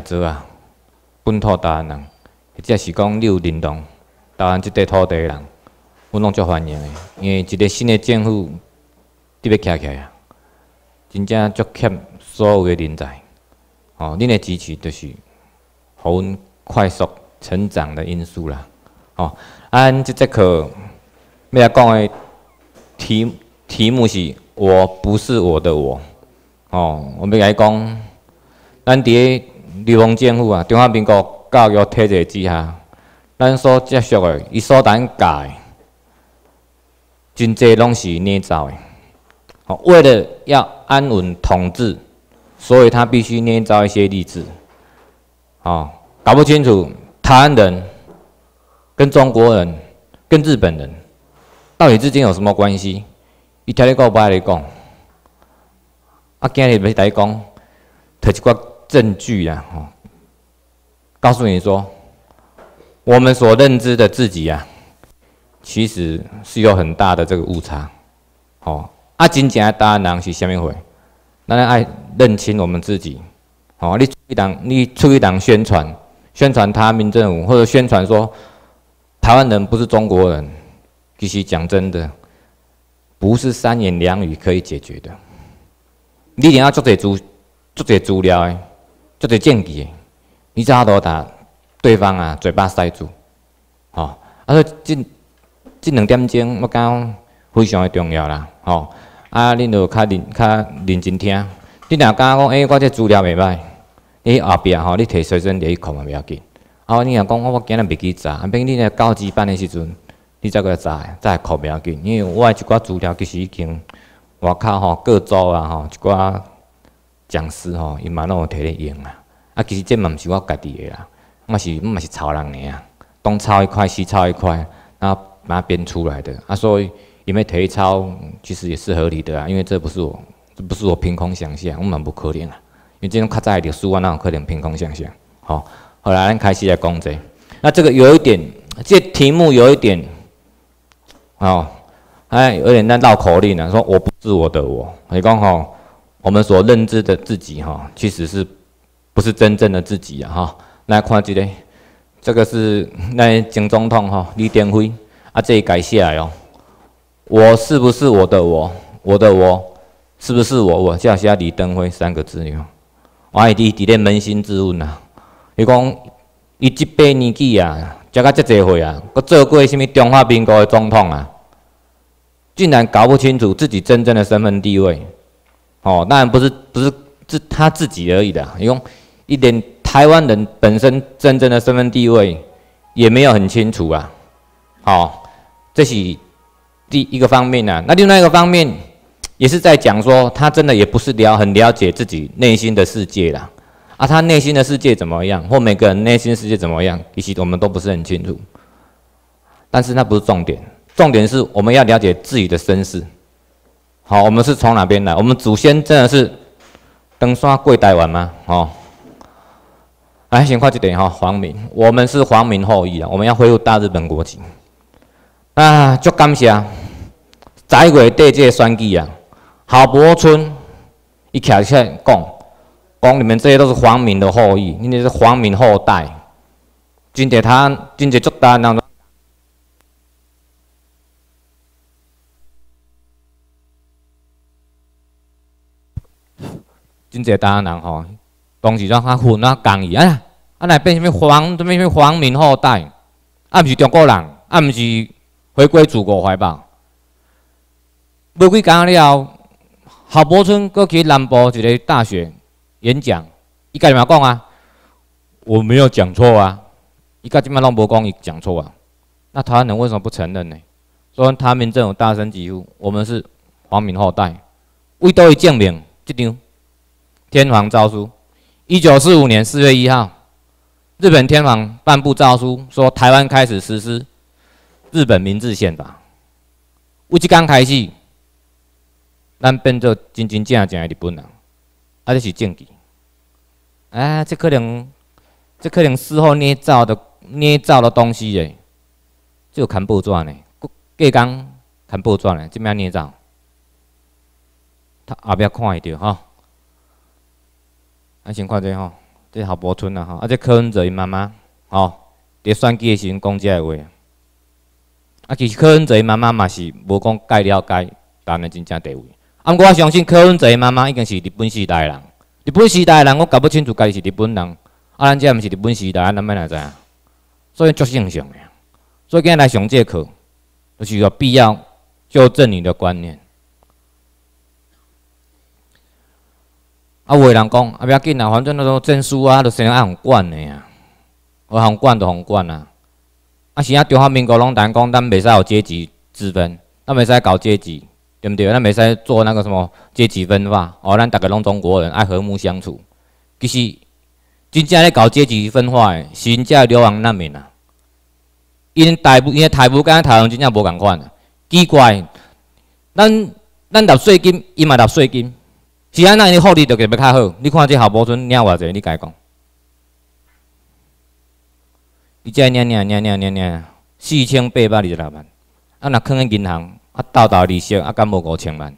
台啊，本土台湾人，或者是讲你有认同台湾即块土地的人，阮拢足欢迎的，因为一个新的政府伫要起来啊，真正足欠所有的人才，哦，恁的支持就是互阮快速成长的因素啦，哦，按即节课要来讲的题题目是“我不是我的我”，哦，我们来讲，咱第。流氓政府啊！中华民国教育体制之下，咱所接受的、伊所传教的，真多拢是捏造的。好，为了要安稳统治，所以他必须捏造一些例子。好，搞不清楚台湾人跟中国人、跟日本人到底之间有什么关系？伊听你讲，高爱哩讲，啊，今日要来讲，摕一寡证据呀，哦，告诉你说，我们所认知的自己呀，其实是有很大的这个误差，哦。啊，真正的答案是虾米会？那要认清我们自己，哦。你出一档，你出一档宣传，宣传他民政府，或者宣传说台湾人不是中国人，必须讲真的，不是三言两语可以解决的。你一定要做这些主，做这些资料哎。做一禁忌，伊早都把对方啊嘴巴塞住，吼！啊，说这这两点钟我讲非常的重要啦，吼！啊，恁就较认较认真听。你若讲我诶，我这资料袂歹，诶，后壁吼，你摕随身摕去考袂要紧。啊，你若讲我我今日袂记查，后免你若到值班的时阵，你再过来查，再考袂要紧。因为我一寡资料其实已经外口吼各组啊吼一寡。僵尸吼，伊嘛拢有摕咧用啊！啊，其实这嘛毋是我家己个啦，嘛是嘛是抄人个啊，东抄一块，西抄一块，然后把它编出来的。所以因为他抄，其实也是合理的啊，因为这不是我，这不是我凭空想象，我嘛不可能啊，因为这种较早一历史，我哪有可能凭空想象。好，后来咱开始来讲这，那这个有一点，这题目有一点，哦，哎，有点那绕口令啊，说我不是我的我，你讲吼。我们所认知的自己，哈，其实是不是真正的自己呀？哈，来看一下，这个是那前总统哈李登辉啊，这里改下来哦，我是不是我的我？我的我是不是我？我叫下李登辉三个字哟。我弟弟咧扪心自问啊，伊讲伊一百年纪啊，才到这济岁啊，佮做过甚物中华民国的总统啊，竟然搞不清楚自己真正的身份地位。哦，当然不是，不是自他自己而已的，用一点台湾人本身真正的身份地位也没有很清楚啊。好，这是第一个方面啊。那另外一个方面也是在讲说，他真的也不是了很了解自己内心的世界啦。啊。他内心的世界怎么样，或每个人内心世界怎么样，其实我们都不是很清楚。但是那不是重点，重点是我们要了解自己的身世。好，我们是从哪边来？我们祖先真的是登山跪台湾吗？哦，来，先快一点哈，皇民，我们是皇民后裔啊！我们要恢复大日本国籍。啊，就感谢，在位第二个选举啊，好柏村一口气讲，讲里面这些都是皇民的后裔，你们是皇民后代。今天他，今天做大那种。真侪台湾人吼，当时在啊混啊讲伊啊，啊来变成什么黄什么什么黄民后代，啊毋是中国人，啊毋是回归祖国怀抱。无几工了，后，侯博村搁去南部一个大学演讲，伊家己嘛讲啊？我没有讲错啊！伊甲即么拢无讲伊讲错啊？那台湾人为什么不承认呢？说他们这种大声疾呼，我们是黄民后代，为倒一证明，即张。天皇诏书，一九四五年四月一号，日本天皇颁布诏书，说台湾开始实施日本明治宪法。有一刚开始，咱变作真真正正的日本人，啊，这是政治。哎，这可能，这可能事后捏造的，捏造的东西耶。这个看报纸呢，过刚看报纸呢，即秒捏造，他后壁看会到哈。啊，先看这吼，这侯伯春啊吼，啊这柯文哲伊妈妈吼，伫选举时阵讲这话，啊其实柯文哲伊妈妈嘛是无讲解了解人的真正地位，啊我相信柯文哲伊妈妈已经是日本时代人，日本时代人我搞不清楚家己是日本人，啊咱这毋是日本时代，咱要哪影，所以正性上，所以今日来上这课，就是有必要纠正你的观念。啊，有的人讲，啊，袂要紧啦，反正那种证书啊，都先爱互管的啊，互互管就互管啦。啊，是啊，中华民国拢单讲咱袂使有阶级之分，咱袂使搞阶级，对不对？咱袂使做那个什么阶级分，化。吧？哦，咱大个拢中国人爱和睦相处。其实真正咧搞阶级分化的是人家流亡难民啦。因台，因台，福建、台湾真正无共款啊，奇怪，咱咱纳税金，伊嘛纳税金。是安内，你福利就特别较好。你看这郝伯村领偌济，你家讲，伊只领领领领领领，四千八百二十六万。啊，若囥喺银行，啊，到达利息啊，敢无五千万？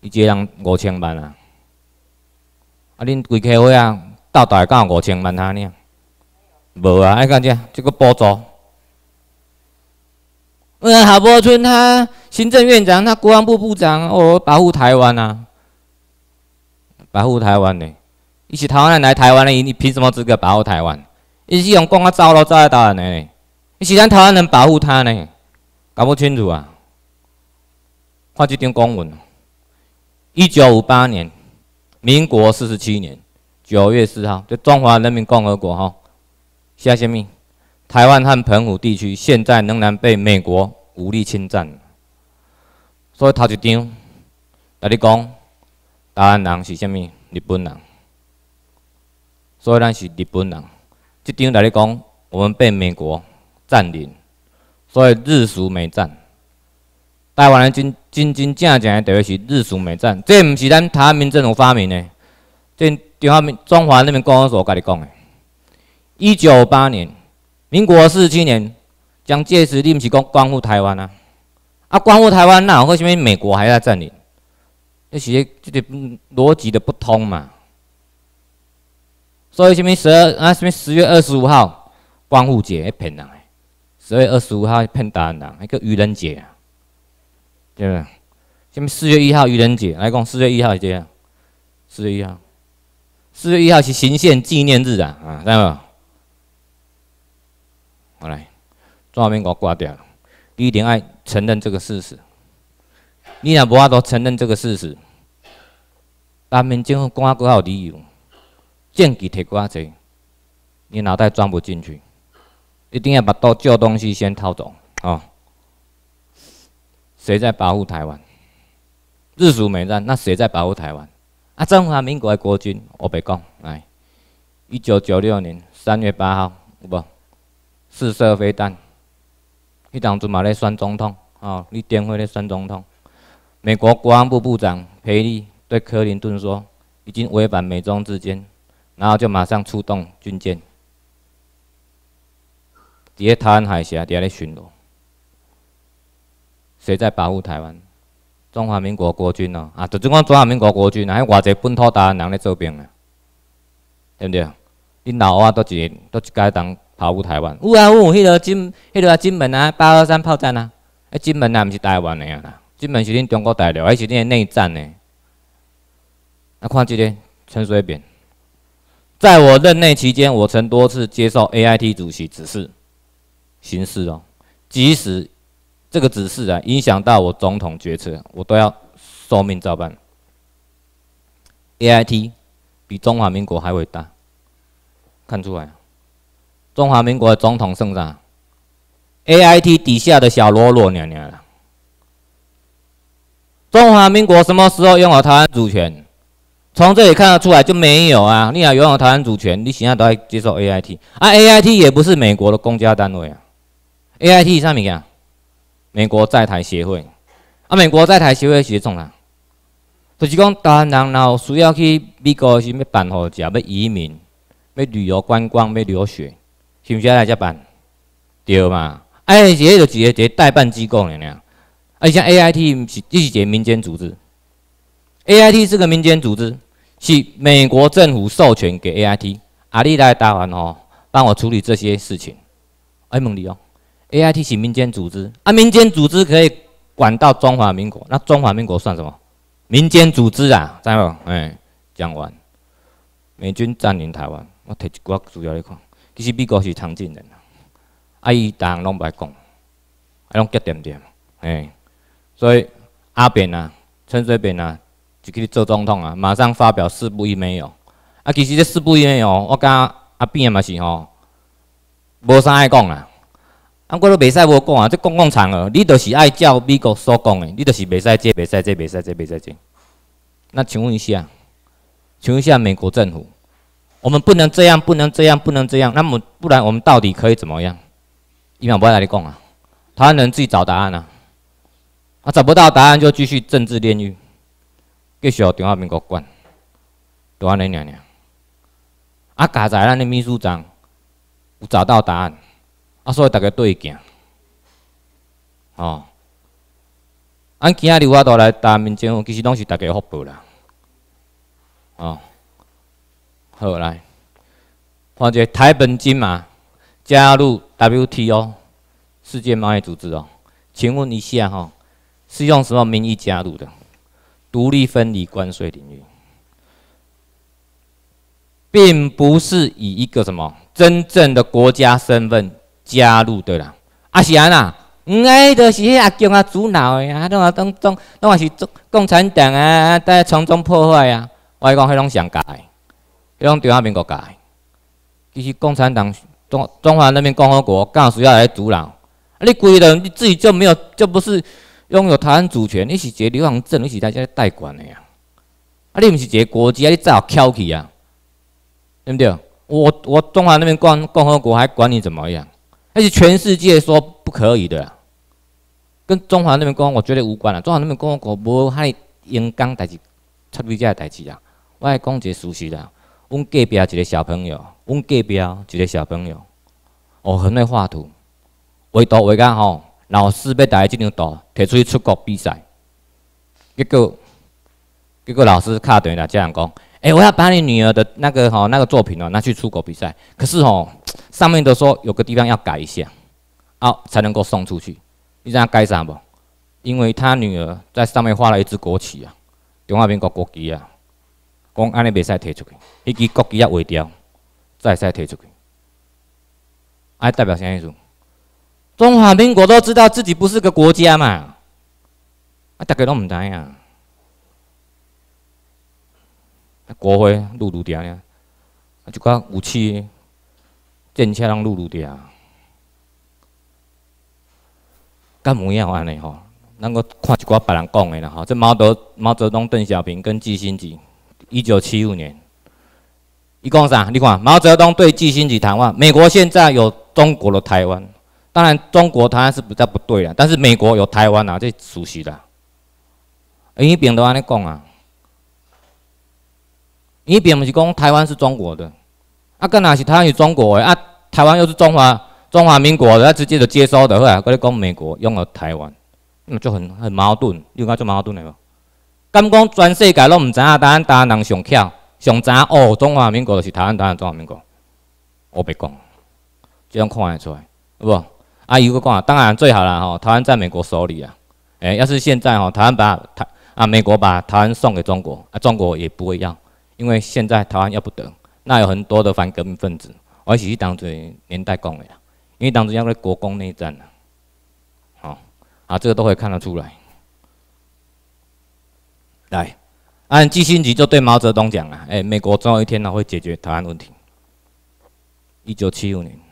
伊一个人五千万啊！啊，恁规家伙啊，到达到五千万遐领？无啊，爱干只，即个补助。嗯，郝伯村他行政院长，他国防部部长，哦，保护台湾啊。保护台湾的，你是台湾人来台湾的，你你凭什么资格保护台湾？你是用光我糟了糟了刀的，你是咱台湾人保护他呢？搞不清楚啊！看这张公文，一九五八年，民国四十七年九月四号，这中华人民共和国哈下下面，台湾和澎湖地区现在仍然被美国武力侵占，所以他一张来你讲。台湾人是虾物？日本人，所以咱是日本人。即张来咧讲，我们被美国占领，所以日属美赞，台湾人真真真正正的，台湾是日属美赞。这毋是咱台湾民众发明的，这华民中华人民共和国家你讲的。一九八年，民国四十七年，蒋介石你毋是讲光复台湾啊？啊，光复台湾那为什么美国还在占领。这是这个逻辑的不通嘛，所以什么十二啊？什么十月二十五号光复节骗人哎，十月二十五号骗大人，一个愚人节，对不对？什么四月一号愚人节？来讲四月一号，是样，四月一号，四月一号是行宪纪念日啊啊，知道没好来，中华民我挂掉，一定要承认这个事实。你若不法度承认这个事实？国民政讲个够有理由，证据摕够啊侪，你脑袋装不进去，一定要把多旧东西先掏走哦。谁在保护台湾？日属美战，那谁在保护台湾？啊，中华民国的国军，我白讲，哎，一九九六年三月八号，不，试射飞弹，迄当主嘛咧选总统哦，你登辉咧选总统，美国国安部部长佩利。对克林顿说：“已经违反美中之间，然后就马上出动军舰，伫台湾海峡伫遐咧巡逻。谁在保护台湾？中华民国国军咯？啊，就只讲中华民国国军，还偌济本土台湾人咧做兵啊？对不对？恁老阿都一个都一届当保护台湾？有啊有，迄条金迄条金门啊，八二三炮战啊，迄金门也毋是台湾的啦，金门是恁中国大陆，还是恁内战的？”那看这呢？陈水扁，在我任内期间，我曾多次接受 AIT 主席指示行事哦。即使这个指示啊影响到我总统决策，我都要受命照办。AIT 比中华民国还伟大，看出来？中华民国的总统胜仗，AIT 底下的小罗罗娘娘了。中华民国什么时候拥有台湾主权？从这里看得出来，就没有啊！你想拥有台湾主权，你现在都在接受 A I T 啊，A I T 也不是美国的公家单位啊，A I T 是啥物呀？美国在台协会啊，美国在台协会是种啥？就是讲台湾人然后需要去美国要办护照、要移民、要旅游观光、要留学，是不是要来这办？对嘛？哎，这个就是这代办机构那呢。而且 A I T 是一个民间组织，A I T 是个民间组织。是美国政府授权给 A I T 阿丽来台湾哦，帮我处理这些事情。哎，梦里哦，A I T 是民间组织啊，民间组织可以管到中华民国，那中华民国算什么？民间组织啊，知道吗？哎，讲完，美军占领台湾，我摕一寡主要你看，其实美国是常进人啊，阿伊答案拢白讲，啊，拢结点点，哎，所以阿扁啊，陈水扁啊，就去做总统啊！马上发表四不一没有啊！其实这四不一没有，我讲阿扁也嘛是吼，无啥爱讲啊！我过都袂使无讲啊！这公共场合，你就是爱照美国所讲的，你就是袂使这、袂使这、袂使这、袂使这。那请问一下，请问一下美国政府，我们不能这样，不能这样，不能这样。那么不然我们到底可以怎么样？伊嘛不爱你讲啊！台湾人自己找答案啊！啊，找不到答案就继续政治炼狱。继续中话面国管，就安尼念念，啊，加在咱的秘书长有找到答案，啊，所以大家对伊件，哦，安今仔日我倒来谈面将，其实拢是大家的福报啦，哦，好来，一者台本金嘛，加入 WTO，世界贸易组织哦，请问一下哈，是用什么名义加入的？独立分离关税领域，并不是以一个什么真正的国家身份加入对啦？啊是安啦？嗯，哎，就是阿强阿主脑的啊，拢啊，拢东东拢话是共共产党啊，在从中破坏啊！我讲迄种上改，迄种中华民国改，其实共产党中中华人民共和国干需要来阻挠？你规了你自己就没有，就不是。拥有台湾主权，你是一个流氓政，你是在这代管的呀？啊，你毋是一个国家，你怎啊翘起啊？对不对？我我中华那边共共和国还管你怎么样？那是全世界说不可以的，跟中华那边共，和我觉得无关了。中华那边共和国无害，应讲代志，处理这代志啦。我来讲一个事实啦。阮隔壁一个小朋友，阮隔壁一个小朋友，哦，很会画图，画图画干吼。老师要带伊张图岛，提出去出国比赛。结果，结果老师敲电话家长讲：“哎，我要把你女儿的那个吼那个作品哦，拿去出国比赛。可是吼，上面都说有个地方要改一下，哦才能够送出去。你知道改啥无？因为他女儿在上面画了一支国旗啊，中华人民国国旗啊，讲安尼袂使提出去。迄支国旗要毁掉，再使提出去。哎，代表啥意思？”中华民国都知道自己不是个国家嘛？啊，大家拢唔知啊。国徽露露定啊，就讲武器、战车拢露露定。干唔要安尼吼？咱个看一寡别人讲的啦吼。这毛泽毛泽东、邓小平跟季新吉，一九七五年，一共啥？你看毛泽东对季新吉谈话：美国现在有中国的台湾。当然，中国台湾是比较不对啦。但是美国有台湾呐，最熟悉的。你别都安尼讲啊，伊并不是讲台湾是中国的，啊，更若是台湾是中国的啊？台湾又是中华中华民国的，那直接就接收的，会啊？跟你讲，美国拥有台湾，那就很很矛盾。有看做矛盾的无？敢讲全世界拢毋知啊，台湾台湾人上巧上争哦，中华民国就是台湾台湾中华民国。我白讲，这样看会出来，是无？啊，一个讲，当然最好了哈。台湾在美国手里啊，哎，要是现在哈，台湾把台啊美国把台湾送给中国，啊，中国也不会要，因为现在台湾要不得，那有很多的反革命分子，我且是当时年代的呀，因为当时要为国共内战呢，好啊，这个都可以看得出来。来，按计信吉就对毛泽东讲啊，哎，美国总有一天呢会解决台湾问题。一九七五年。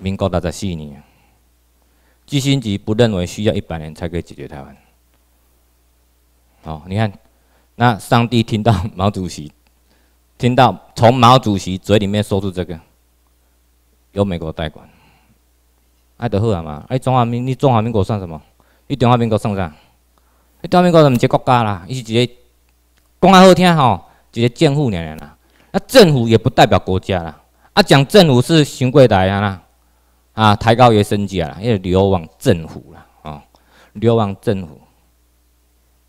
民国六十四年，基辛吉不认为需要一百年才可以解决台湾。好，你看，那上帝听到毛主席，听到从毛主席嘴里面说出这个，由美国代管，那就好啊嘛！哎，中华民，你中华民国算什么？你中华民国算啥？你中华民国毋是国家啦，伊是一个讲爱好听吼，个政监护人啦。那政府也不代表国家啦，啊，讲政府是行来的啦。啊，抬高也升级啦，因为流亡政府啦，哦，流亡政府，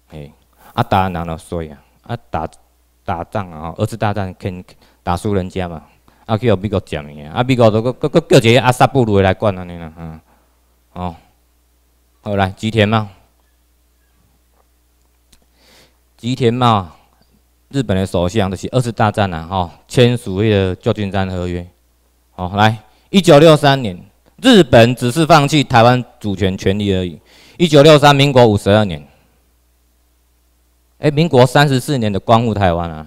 哎，啊打哪啰衰啊，啊打打仗啊，二次大战肯打输人家嘛，啊去互美国占去啊，啊美国都阁阁叫一个阿萨布鲁来管安尼啦，哈，哦，来吉田嘛，吉田嘛，日本的首相就是二次大战呐，吼，签署个旧金山合约，好来一九六三年。日本只是放弃台湾主权权利而已。一九六三，民国五十二年。哎，民国三十四年的光复台湾啊，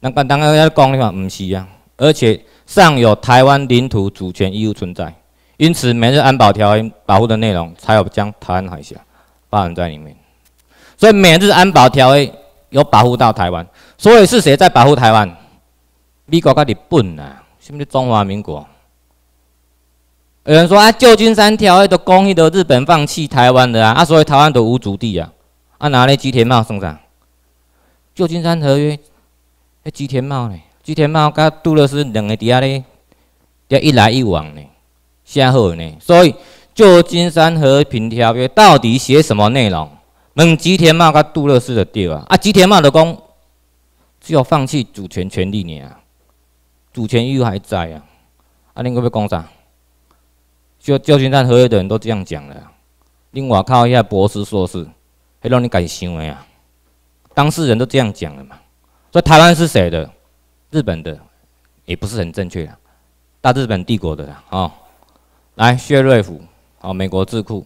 那刚刚要讲的嘛，唔是啊，而且尚有台湾领土主权义务存在，因此《美日安保条约》保护的内容才有将台湾海峡包含在里面。所以《美日安保条约》有保护到台湾，所以是谁在保护台湾？美国跟日本啊，甚是中华民国？有人说啊，旧金山条约都供那个日本放弃台湾的啊，啊，所以台湾都无主地啊，啊，拿里吉田茂生长？旧金山合约，那吉田茂呢？吉田茂跟杜勒斯两个底下呢，叫一来一往呢，写好呢。所以旧金山和平条约到底写什么内容？问吉田茂跟杜勒斯的对啊，啊，吉田茂的讲，只有放弃主权权利呢，主权务还在啊，啊，你可不可以讲啥？就就廷谈合约的人都这样讲了，另外靠一下博士硕士，还让你改行为啊？当事人都这样讲了嘛？说台湾是谁的？日本的也不是很正确，大日本帝国的啦。哦，来，薛瑞虎，哦，美国智库，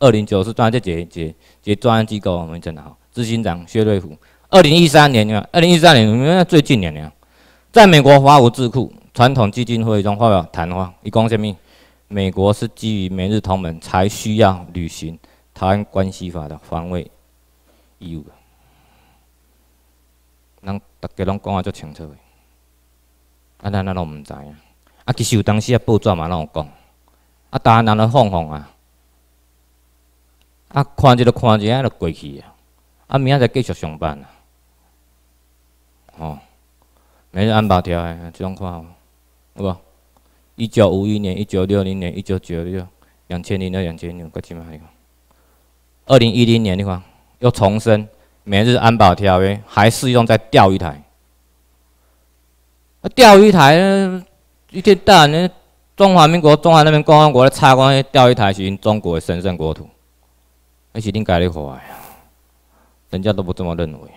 二零九四专案解解解专案机构，我们讲的哈。执行长薛瑞虎，二零一三年，你看二零一三年，你看最近两年，在美国华府智库传统基金会中发表谈话，一共什么？美国是基于美日同盟才需要履行《台湾关系法》的防卫义务。人大家拢讲啊，足清楚的，啊，咱咱拢毋知影。啊，其实有当时啊，报纸嘛拢有讲，啊，答案人都放放啊，啊，看一下，看一下就过去啊，啊，明仔再继续上班啊。哦，每日安保条诶，即样看，有无？一九五一年、一九六零年、一九九六、两千零二、两千零六，搁嘛？码有？二零一零年的话，又重申每日安保条约，还适用在钓鱼台。钓鱼台，一天到晚，中华民国、中华人民共和国的差官钓鱼台是中国的神圣国土，那是恁家的话呀，人家都不这么认为。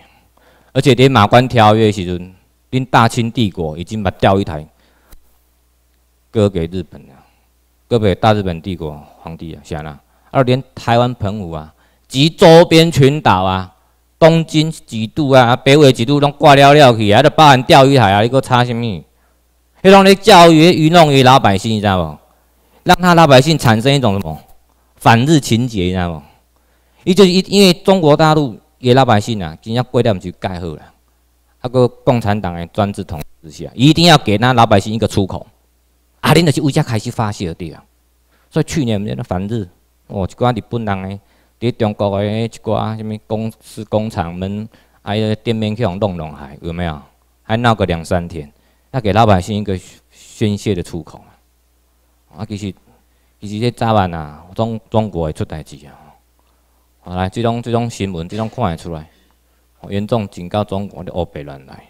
而且连马关条约的时阵，恁大清帝国已经把钓鱼台。割给日本了，割给大日本帝国皇帝啊！想了，二连台湾澎湖啊及周边群岛啊，东京几度啊，啊北纬几度，拢挂了了去啊！都包含钓鱼台啊，你搁差什么？迄种咧教育愚弄伊老百姓，你知道不？让他老百姓产生一种什么反日情节，你知道不？伊就是因为中国大陆伊老百姓啊，今要归到去盖好了，那个共产党的专制统治下，一定要给那老百姓一个出口。啊！恁著是为遮开始发泄的对啊！所以去年毋是那反日哦，一寡日本人咧中国个一寡啥物公司、工厂们，还个店面去往弄弄下，有没有？还闹个两三天，那给老百姓一个宣泄的出口啊，其实其实这早晚啊，中中国会出代志啊！好、来，这种这种新闻，这种看会出来，严重警告中国的欧北乱来，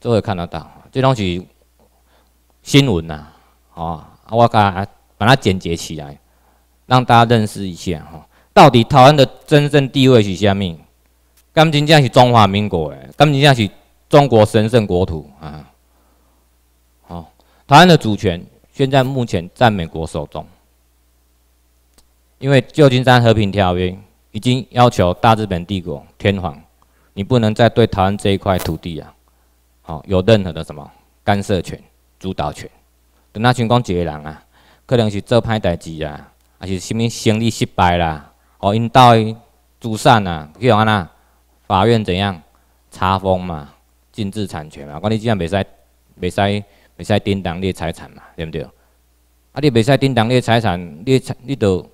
这会看得到，这拢是新闻呐。哦，我把把它简洁起来，让大家认识一下哦。到底台湾的真正地位是么？甘金门是中华民国甘金门是中国神圣国土啊。好，台湾的主权现在目前在美国手中。因为《旧金山和平条约》已经要求大日本帝国天皇，你不能再对台湾这一块土地啊，好有任何的什么干涉权、主导权。就那像讲一个人啊，可能是做歹代志啊，还是啥物生意失败啦，哦，因导伊资产啊，去用安那法院怎样查封嘛，禁止产权嘛，管你即样袂使袂使袂使叮当你财产嘛，对毋对？啊，你袂使叮当你财产，你你着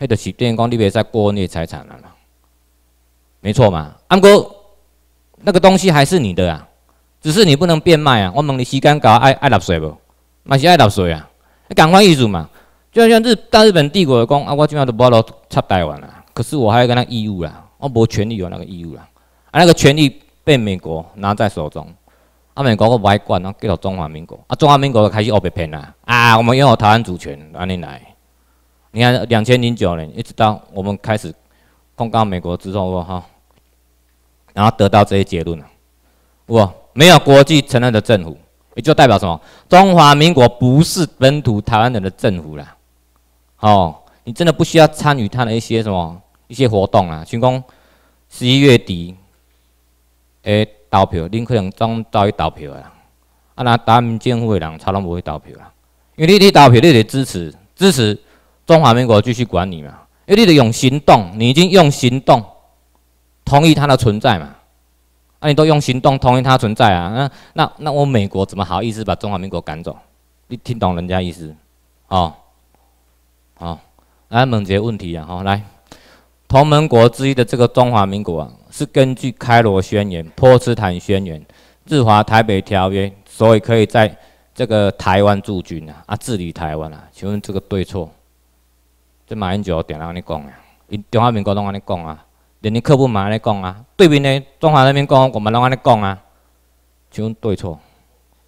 迄着是等于讲你袂使过你财产啊嘛，没错嘛。不过那个东西还是你的啊，只是你不能变卖啊。我问你，时间搞爱爱纳税无？嘛是爱老谁啊？你赶快艺术嘛！就像日大日本帝国讲啊，我今晚都不要落插台湾啦。可是我还有个那义务啦，我无权利有那个义务啦。啊，那个权利被美国拿在手中，啊，美国我个爱管啊，接到中华民国啊，中华民国就开始恶被骗啦。啊，我们拥有台湾主权，安尼来。你看，两千零九年一直到我们开始控告美国之后，哈，然后得到这些结论啦。我没有国际承认的政府。也就代表什么？中华民国不是本土台湾人的政府了。哦，你真的不需要参与他的一些什么一些活动啊？像讲十一月底，诶，投票，你可能总早会投票了，啊，那台湾政府的人，差拢不会投票啦，因为你去投票，你得支持支持中华民国继续管你嘛。因为你得用行动，你已经用行动同意他的存在嘛。那你都用行动同意它存在啊？那那那我美国怎么好意思把中华民国赶走？你听懂人家意思？好，好，来总结问题啊！好，来，同盟国之一的这个中华民国啊，是根据开罗宣言、波茨坦宣言、日华台北条约，所以可以在这个台湾驻军啊，啊，治理台湾啊？请问这个对错？这马英九点安你讲你中华民国拢安你讲啊？人你客户嘛安尼讲啊，对面的中华人民共和国嘛拢安尼讲啊，像对错，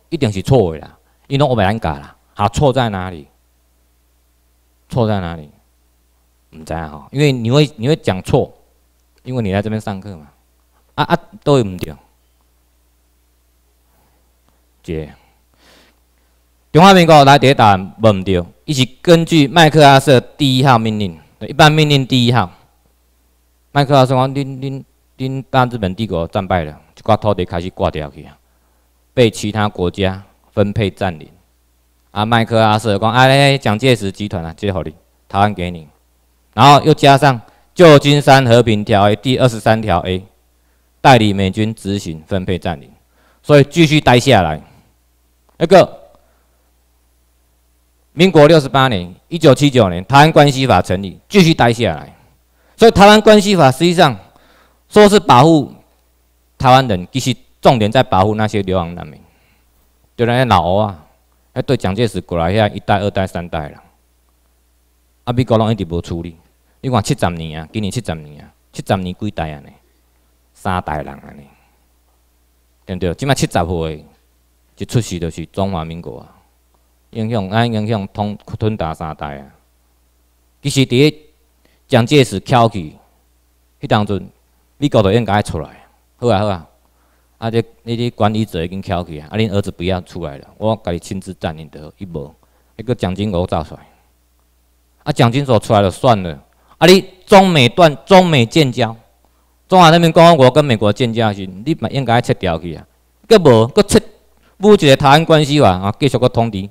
一定是错的啦，因拢学袂人教啦。好，错在哪里？错在哪里？毋知影吼，因为你会你会讲错，因为你在这边上课嘛，啊啊对毋对？姐，中华人民国来解答案问对，伊是根据麦克阿瑟第一号命令，一般命令第一号。麦克阿瑟讲：，你你你大日本帝国战败了，就块土地开始挂掉去，被其他国家分配占领。啊，麦克阿瑟讲：，哎，蒋介石集团啊，最好你，台湾给你。然后又加上旧金山和平条约第二十三条 A，代理美军执行分配占领，所以继续待下来。那个，民国六十八年，一九七九年，台湾关系法成立，继续待下来。所以台湾关系法实际上说是保护台湾人，其实重点在保护那些流亡难民，对那些老俄啊，还对蒋介石过来遐一代、二代、三代了，啊，美国拢一直无处理。你看七十年啊，今年七十年啊，七十年几代啊呢？三代人啊呢？对不对？即卖七十岁一出世就是中华民国啊，影响啊，影响通吞达三代啊，其实第。蒋介石翘去，迄当阵，美国就应该出来，好啊好啊，啊这迄啲管理者已经翘去啊，啊恁儿子不要出来了，我己亲自占领的，伊无，迄个奖金走出来，啊奖金国出来了算了，啊你中美断中美建交，中华人民共和国跟美国建交时，你嘛应该撤掉去啊，佮无佮撤，唔一个台湾关系法啊继续佮通敌，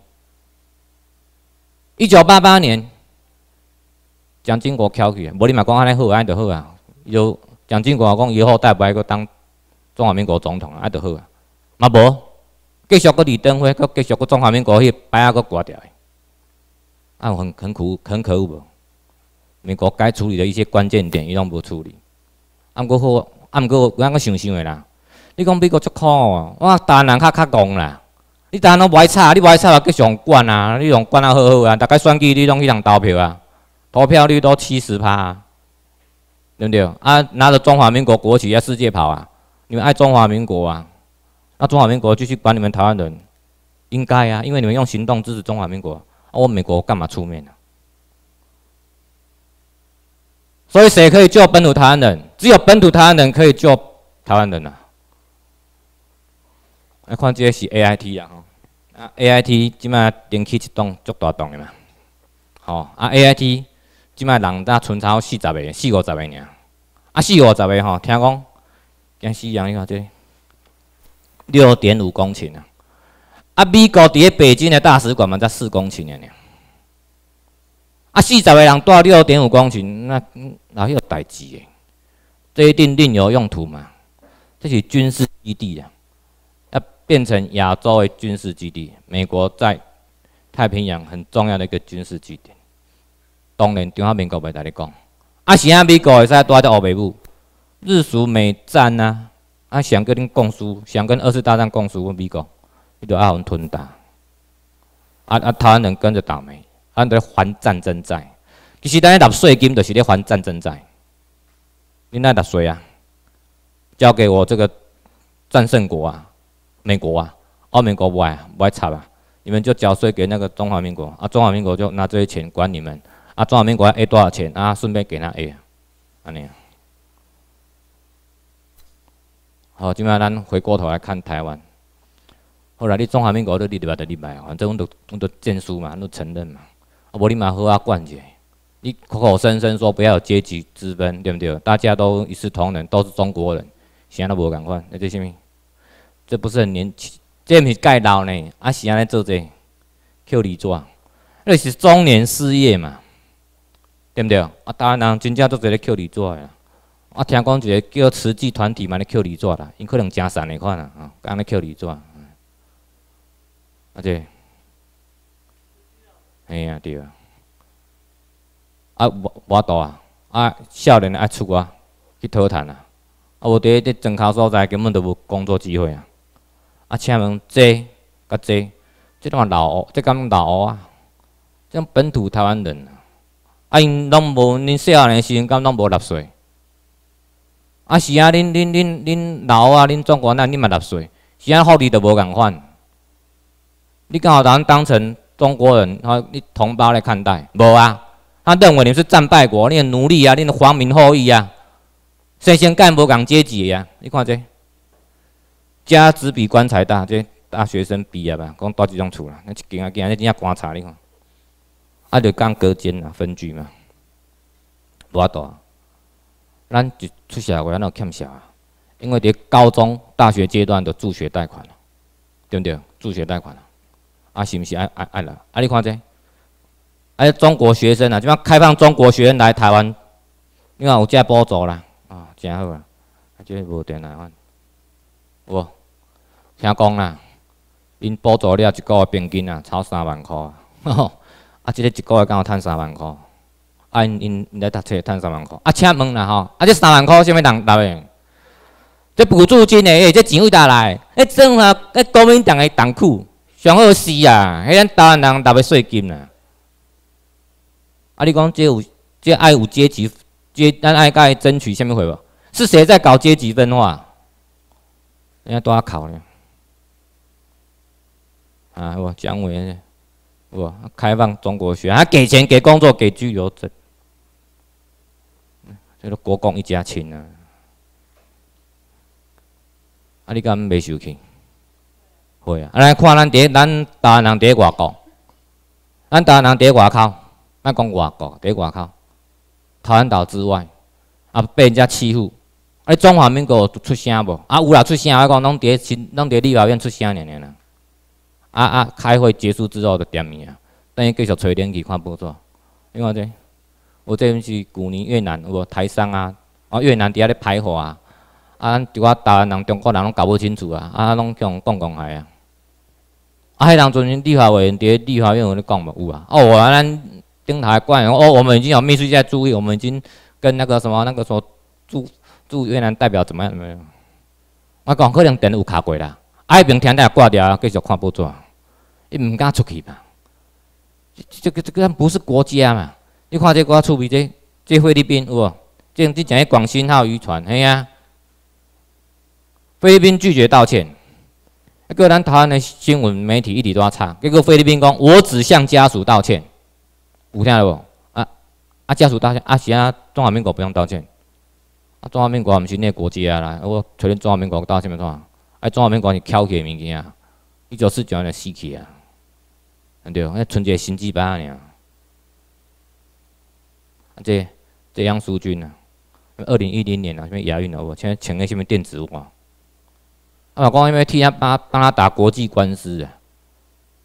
一九八八年。蒋经国翘去，无你嘛讲安尼好，安尼着好啊！伊就蒋经国讲以后不爱去当中华民国总统，安着好啊！嘛无，继续个二等会，佮继续个中华民国迄摆啊，个挂掉，啊很可恶，很可恶无！民国该处理的一些关键点，伊拢无处理。啊，毋过好，啊，毋过有咱个想想的啦。你讲美国出苦，我台湾人较较戆啦。你台湾无爱差，你袂差话继续管啊，你用管啊好好啊，大个选举你拢去人投票啊。投票率都七十趴，对不对？啊，拿着中华民国国旗在世界跑啊！你们爱中华民国啊？那中华民国继续管你们台湾人，应该啊，因为你们用行动支持中华民国。那我美国干嘛出面呢？所以谁可以救本土台湾人？只有本土台湾人可以救台湾人啊！来，看这是 A I T 啊，吼啊，A I T 起码电器一栋足大栋的嘛，好啊，A I T。即摆人今存查四十个，四五十个尔。啊，四五十个吼，听讲，像西洋你看这六点五公顷啊。啊，美国伫北京的大使馆嘛，才四公顷诶尔。啊，四十个人住六点五公顷，那哪有代志诶？这一定另有用途嘛？这是军事基地啊，要变成亚洲的军事基地。美国在太平洋很重要的一个军事基地。当然，中华民国袂带你讲。啊，像啊，美国会使多啊，只五百步。日苏美战啊，啊，谁跟恁共输？谁跟二次大战共输？阮美国，伊就啊混吞大。啊啊，台湾人跟着倒霉，安在还战争债？其实，等下纳税金就是在还战争债。你爱纳税啊？交给我这个战胜国啊，美国啊，奥美国不爱不爱插啊？你们就交税给那个中华民国啊，中华民国就拿这些钱管你们。啊，中华民国 A 多少钱？啊，顺便给他 A，安尼。好，今摆咱回过头来看台湾。后来你中华民国都立，对不对？立牌，反正我都、我都认书嘛，都承认嘛。啊，无你嘛好啊，惯者。你口口声声说不要有阶级之分，对不对？大家都一视同仁，都是中国人。行了，无款。那个什么？这不是很年轻？这毋是盖老呢？啊，是安尼做者，扣二抓，那是中年失业嘛？对不对？啊，台湾人真正做一个 Q 李纸啊！我听讲一个叫慈济团体嘛，咧二李纸啦，因可能诚善诶款啊，干咧 Q 李纸。啊，这，嘿啊，对啊。啊，我我大啊，啊，少年爱出啊，去讨趁啊，啊，无伫一只人口所在根本都无工作机会啊。啊，请问这个这，即种老即敢老啊，即种本土台湾人。啊，因拢无恁细汉的时阵，敢拢无纳税。啊是啊，恁恁恁恁老啊，恁壮官啊，恁嘛纳税。是啊，福利都无共款。你敢好人当成中国人，然后你同胞来看待，无啊？他认为你是战败国，你奴隶啊，你皇民后裔啊，新鲜干部共阶级啊。你看这，家子比棺材大，这大学生毕业啊，讲住即种厝啦，那一惊啊惊啊，你怎啊观察？你看。啊，就讲隔间啊，分居嘛，无大，咱就出社会，咱就欠啊，因为伫高中、大学阶段的助学贷款，对不对？助学贷款啊，啊，是毋是？爱爱爱来，啊你看这，啊，中国学生啊，即讲开放中国学生来台湾，你看有遮补助啦，啊，真好啊，啊，即是无在台有无？听讲啦，因补助了啊一个月平均啊超三万块，呵呵。啊，即个一个月敢有趁三万箍啊，因因在读册趁三万箍啊，请问啦吼，啊，即三万箍啥物人拿的？即补助金呢？诶，即钱从倒来？诶，正话，迄国民党诶党库上好死啊！迄咱台湾人特别税金啦。啊，你讲即有即爱有阶级即咱爱该争取啥物货无？是谁在搞阶级分化？人家都要考呢。啊，无，蒋员。啊，开放中国学，还给钱、给工作、给居留证，这是国共一家亲啊！啊，你敢袂受气？会啊！来看咱第，咱大人第外国，咱大人第外口，咱讲外国第外口，台湾岛之外，啊，被人家欺负，啊中华民国出声无？啊，有啦，出声，我讲拢在，拢伫立法院出声，了了啦。啊啊！开会结束之后就点名啊，等伊继续揣帘去看报纸。你看这，我这边是旧年越南有无台商啊，啊越南伫遐咧排华啊，啊一寡台湾人中国人拢搞不清楚啊，啊拢强讲讲下啊。啊，迄人阵立法委员伫咧立法院有咧讲无有啊？哦，我安电台员哦，我们已经有秘书在注意，我们已经跟那个什么那个说驻驻越南代表怎么样怎么样？我讲可能电有卡过啦，啊，边天也挂掉继续看报纸伊毋敢出去嘛？这、个、这个不是国家嘛？你看这国厝边这、这菲律宾有无？这之前广兴号渔船嘿呀，菲律宾拒绝道歉。各咱台湾的新闻媒体一直都要插。结果菲律宾讲我只向家属道歉，有听到无？啊啊家属道歉啊，其他中华民国不用道歉。啊中华民国毋是是列国家啦，我找你中华民国道歉咩创？啊中华民国是敲起的物件，一九四九年死去啊！对，那春节新几百年，这这杨淑君啊，二零一零年啊，什么亚运啊，我现在穿个什么电子袜？啊，讲因为替他帮帮他打国际官司啊，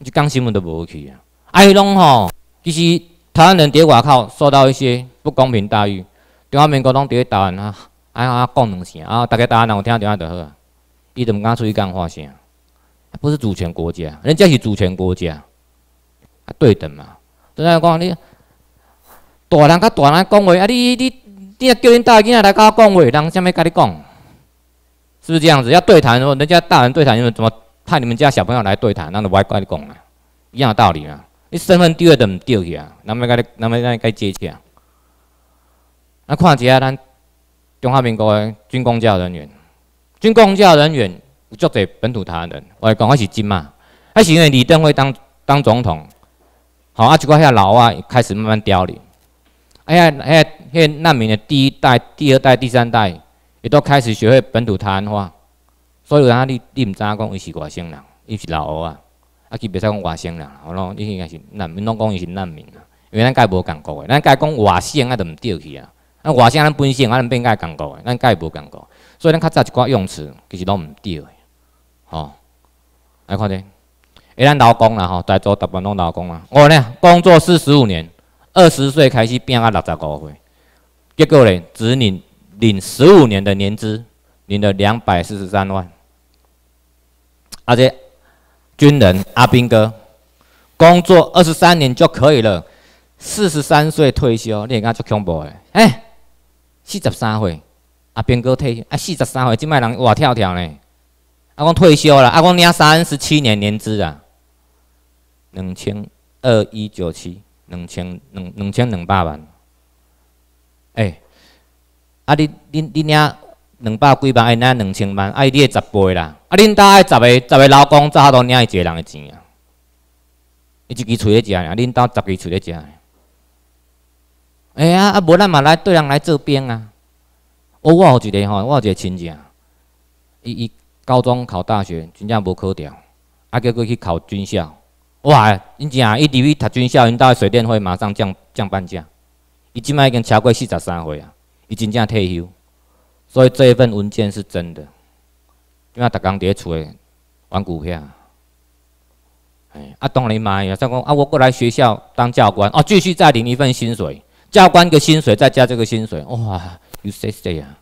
就讲新闻都无去啊。伊拢吼，其实台湾人伫外口受到一些不公平待遇，中华民国拢伫咧台湾啊。啊，讲两声啊，大家台湾人有听台就好啊，伊怎么敢出去讲话声？不是主权国家，人家是主权国家。啊，对等嘛！所以讲，你大人甲大人讲话，啊，你你你叫恁大囡仔来甲我讲话，人怎物甲你讲？是不是这样子？要对谈，然人家大人对谈，你们怎么派你们家小朋友来对谈？那不爱甲你讲啊！一样的道理啊！你身份丢了就等丢去啊！哪末甲你哪该让你改接洽？咱看一下咱中华民国的军公教人员，军公教人员有足侪本土台湾人？我讲我是金嘛，还是因为李登辉当当总统？好，啊，几块遐老外开始慢慢凋零，哎呀，遐遐难民的第一代、第二代、第三代，也都开始学会本土台湾话，所以人你你毋知影讲伊是外省人，伊是老外，啊，佮袂使讲外省人，好咯，伊应该是难，民，拢讲伊是难民啊，因为咱介无共国的，咱介讲外省，咱就毋对去啊，啊，外省咱本省，阿咱变介共国的，咱介无共国，所以咱较早一寡用词，其实拢毋对的，吼，来看下。诶，咱老公啦吼，在做部分拢老公啦。我呢工作四十五年，二十岁开始变到六十五岁，结果呢只领领十五年的年资，领了两百四十三万。而且军人阿兵哥工作二十三年就可以了，四十三岁退休，你感觉足恐怖诶！哎，四十三岁阿兵哥退休，啊四十三岁即卖人哇跳跳呢。阿讲退休了，阿讲领三十七年年资啊。两千二一九七，两千两两千两百万，哎，啊！你你你领两百几万，哎领两千万，哎，你的十倍啦！啊！恁家的十个十个老公，早都领一个人的钱啊！伊一支厝咧食，恁家十支厝咧食。哎呀，啊！无咱嘛来对人来做兵啊！哦，我有一个吼，我有一个亲戚，伊伊高中考大学真正无考调，啊，叫过去考军校。哇！真正，EDV 读军校，到水电会马上降降半价。伊即摆已经超过四十三岁啊，伊真正退休，所以这一份文件是真的。因为逐工伫厝诶，玩股票。哎，阿当然买啊？再讲，啊，我过来学校当教官，哦，继续再领一份薪水。教官个薪水再加这个薪水，哇，有谁啊，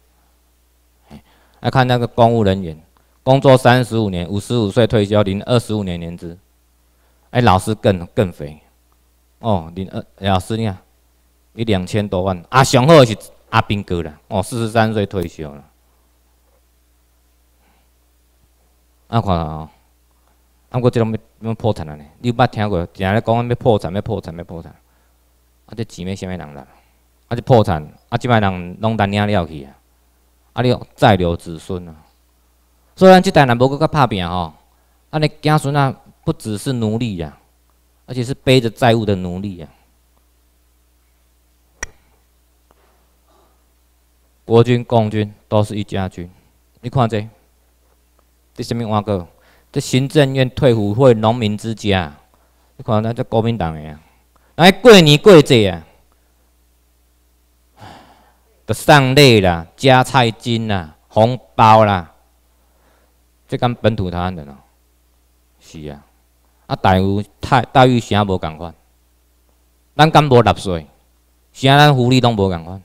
哎，来看那个公务人员，工作三十五年，五十五岁退休，领二十五年年资。哎，老师更更肥，哦，你呃，老师你看，伊两千多万，啊，上好是阿兵哥啦，哦，四十三岁退休啦。啊，看啊，啊，我即种要要破产安尼，你有捌听过？常咧讲要破产，要破产，要破产，啊，这钱要啥物人啦？啊，这破产，啊，即摆人拢担鸟了去啊，啊，你再留子孙啊。所以咱即代人无够较拍拼吼，啊，你子孙啊。不只是奴隶呀，而且是背着债务的奴隶呀。国军、共军都是一家军。你看这，这什么外国？这行政院退伍会农民之家，你看那这国民党呀，来过年过节啊，就上礼啦、加菜金啦、红包啦，这跟本土摊的喏，是啊。啊，待遇、待遇啥无共款？咱敢无纳税？啥咱福利拢无共款？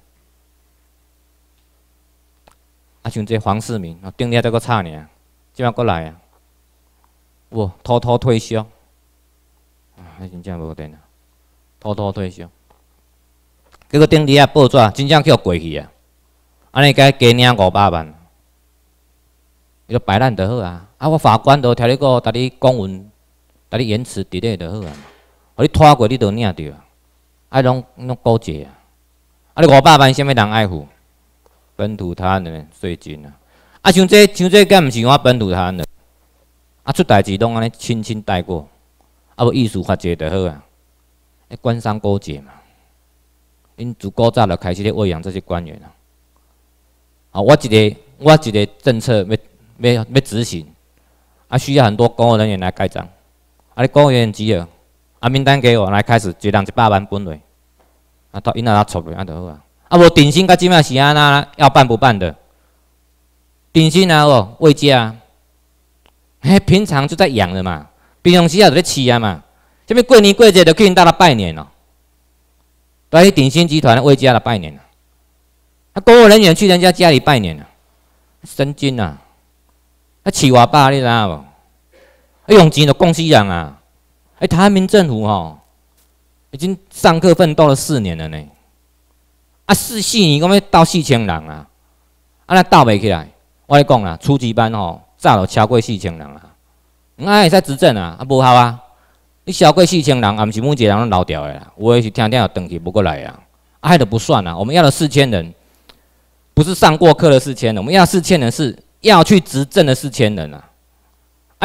啊，像这黄世明，顶日才个吵呢，即摆过来啊，无偷偷退休，啊，真正无电啊，偷偷退休。结果顶日啊报纸真正叫过去啊，安尼加加领五百万，伊个摆烂就好啊。啊，我法官都听你个，佮你讲阮。啊！你延迟，伫接就好啊！啊！你拖过，你都领着啊！啊，拢拢高结啊！啊！你五百万，啥物人爱护？本土贪的税金啊！啊！像这像这，敢毋是我本土贪的啊！出代志拢安尼轻轻带过啊，无意思发觉就好啊！官商勾结嘛，因自古早就开始咧喂养这些官员啊！啊！我一个我一个政策要要要执行啊，需要很多公务人员来盖章。啊你公务员意哦啊名单给我来开始一人一百万分类啊到因啊啊出去啊著好啊啊无定薪甲即满是安怎啊要办不办的定薪啊哦为家啊彼平常就在养的嘛平常时也伫咧饲啊嘛啥物过年过节著去因搭咧拜年哦住伫定薪集团咧为家咧拜年啊啊公务人员去人家家里拜年啊神经啊啊饲活饱你知影无哎，用钱的共西人啊！哎，台湾民政府吼，已经上课奋斗了四年了呢。啊，四四年讲要到四千人啊？啊，那到未起来？我来讲啊，初级班吼，早就超过四千人啊。那啊，现执政啊，啊，无效啊！你超过四千人，啊，毋是每一个人老掉的啦，我也是听听要登记不过来啊。啊，迄都不算啦，我们要的四千人，不是上过课的四千人，我们要四千人是要去执政的四千人啊。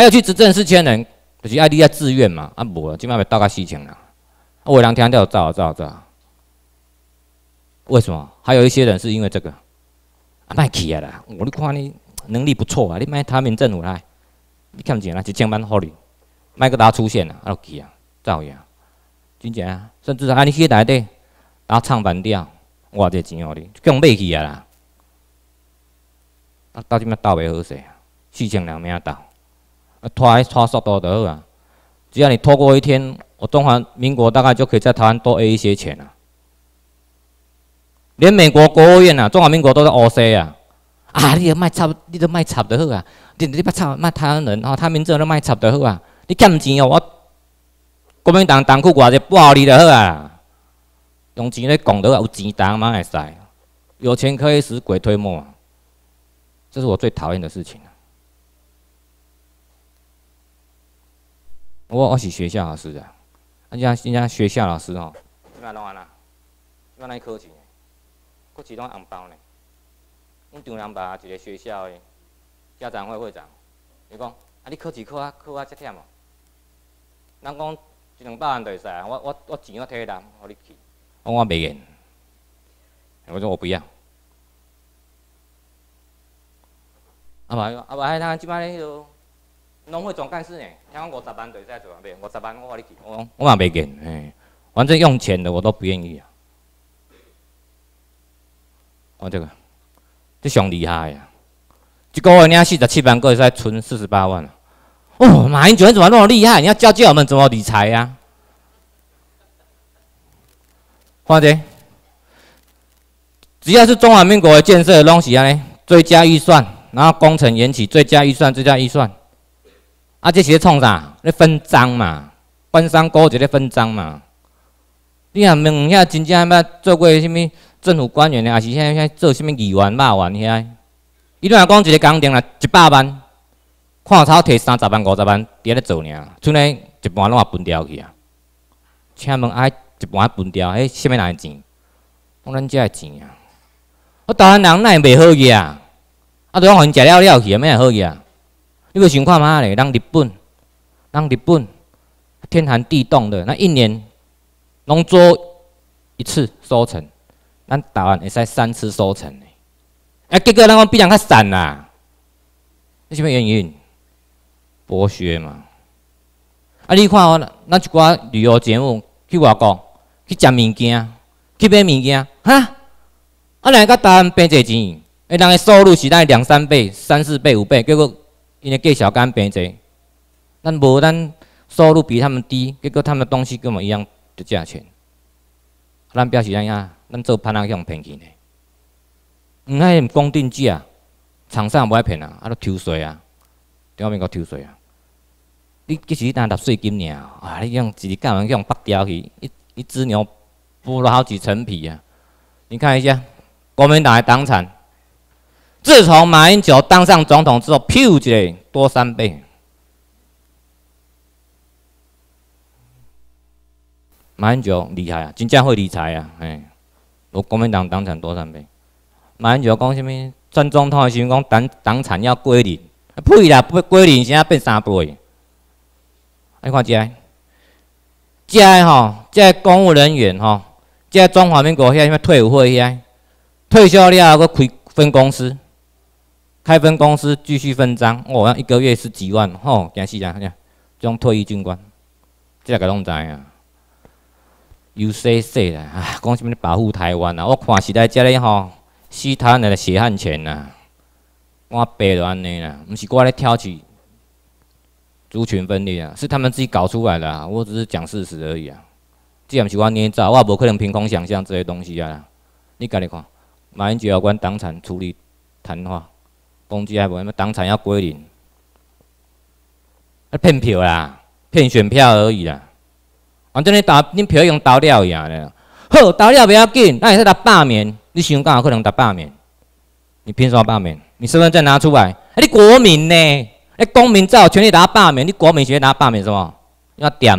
还要去执政四千人，就是爱你要自愿嘛，啊无啊，即摆咪到个四千人，啊，有人听到走啊走啊走啊，为什么？还有一些人是因为这个，啊，卖去啊啦，我你看你能力不错啊，你卖他们政府来，你欠钱见啦，一千万好哩，麦克达出现了，啊，就去啊，走去啊，真正甚至说啊，你去内底，然后唱反调，偌这钱互你，更卖去啊啦，啊，到即摆到袂好势啊，四千人咪啊到。拖还拖速度得好啊！只要你拖过一天，我中华民国大概就可以在台湾多 A 一些钱啊！连美国国务院啊，中华民国都在乌色啊！啊，你都卖插，你都卖插著好啊！你你不插卖台湾人啊，他明这道都卖差的好啊！你欠钱哦，我国民党党魁我一包你著好啊！用钱来讲的话，有钱当嘛会使，有钱可以使鬼推磨，这是我最讨厌的事情啊！我我是学校老师的，人家人家学校老师哦，你爱弄安那？你爱考级？考试弄个红包呢？我丈人爸一个学校的家长会会长，伊讲啊，你考试考啊考啊，真忝哦！人讲一两只能办台赛，我我我钱我退了，我你去。我我袂瘾，我说我不要。阿爸阿爸伊讲，你只买咧就。农会总干事呢？听讲五十万对在做，袂五十万我话你，我我嘛袂惊，反正用钱的我都不愿意啊。哦，这个这上厉害啊！一个月领四十七万，个个再存四十八万哦，马云主任怎么那么厉害？你要教教我们怎么理财呀？花姐，只要是中华民国建设的东西啊，最佳预算，然后工程延期，最佳预算，最佳预算。啊！这是咧创啥？咧分赃嘛，官商勾结咧分赃嘛。你若问遐真正咩做过啥物政府官员咧，还是遐遐做啥物亿万百万遐？伊都讲一个工程啦，一百万，看超摕三十万、五十万，伫咧做尔，剩咧一半拢啊分掉去啊。请问，啊，一半分掉，迄啥物人的钱？讲咱遮的钱啊！我台湾人哪会袂好去啊？啊，都讲互因食了了去，咩会好去啊？你要想看嘛嘞？人日本，人日本天寒地冻的，那一年拢做一次收成，咱台湾会使三次收成呢。啊，结果人讲比人较散啦。为什么原因？剥削嘛。啊，你看哦，咱一寡旅游节目去外国去食物件，去买物件，哈，啊来个台湾变济钱，人的收入是咱两三倍、三四倍、五倍，结果因个计小工平济，咱无咱收入比他们低，结果他们的东西跟我一样的价钱，咱表示怎样？咱做怕人迄种骗去呢？唔爱用光电机啊，厂商也爱骗啊，啊都抽水啊，对面够抽水啊！你其是拿纳税金尔，啊！你用自己个人用拔掉去，一一只牛剥了好几层皮啊！你看一下，国民党的党产。自从马英九当上总统之后，屁多三倍。马英九厉害啊，真正会理财啊！哎，我国民党党产多三倍。马英九讲什么？赚总统的候讲党党产要归零，屁啦，归零现在变三倍。你看这，这吼，这公务人员吼，这中华民国那些退伍会那退休了，佮开分公司。开分公司继续分赃，哇！一个月是几万吼。今世人看，这种退役军官，这个拢知啊？U C C 啊，讲什么保护台湾啊？我看是在这里吼，吸他那的血汗钱呐，我白乱的啦，不是我来挑起族群分裂啊，是他们自己搞出来的。我只是讲事实而已啊。既然喜欢捏造，我也不可能凭空想象这些东西啊。你家你看，马英就要关党产处理谈话。工资还无，什么党产要归零？啊骗票啦，骗选票而已啦。反正你打，你票已经倒掉呀了。好倒掉不要紧，那也是他罢免。你想干有可能他罢免？你凭什么罢免？你身份证拿出来？你国民呢？你公民才有权利打罢免，你国民谁来打罢免？是么？要店？